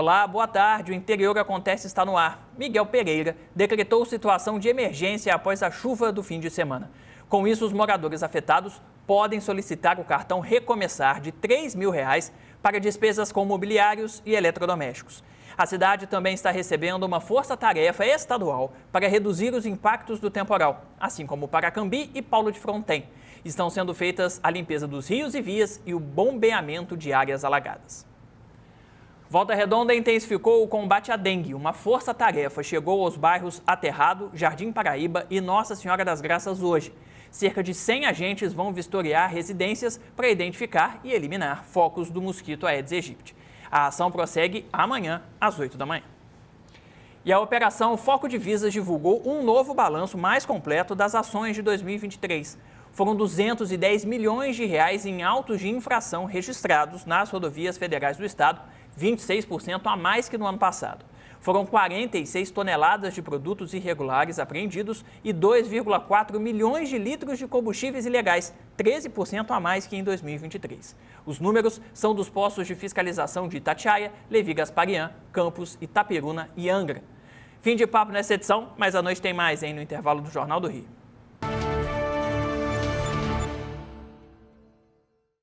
Olá, boa tarde. O interior acontece está no ar. Miguel Pereira decretou situação de emergência após a chuva do fim de semana. Com isso, os moradores afetados podem solicitar o cartão Recomeçar de R$ 3 mil reais para despesas com mobiliários e eletrodomésticos. A cidade também está recebendo uma força-tarefa estadual para reduzir os impactos do temporal, assim como Paracambi e Paulo de Fronten. Estão sendo feitas a limpeza dos rios e vias e o bombeamento de áreas alagadas. Volta Redonda intensificou o combate à dengue. Uma força-tarefa chegou aos bairros Aterrado, Jardim Paraíba e Nossa Senhora das Graças hoje. Cerca de 100 agentes vão vistoriar residências para identificar e eliminar focos do mosquito Aedes aegypti. A ação prossegue amanhã, às 8 da manhã. E a Operação Foco de Visas divulgou um novo balanço mais completo das ações de 2023. Foram 210 milhões de reais em autos de infração registrados nas rodovias federais do estado, 26% a mais que no ano passado. Foram 46 toneladas de produtos irregulares apreendidos e 2,4 milhões de litros de combustíveis ilegais, 13% a mais que em 2023. Os números são dos postos de fiscalização de Itatiaia, Levi Gasparian, Campos, Itaperuna e Angra. Fim de papo nessa edição, mas à noite tem mais, hein, no intervalo do Jornal do Rio.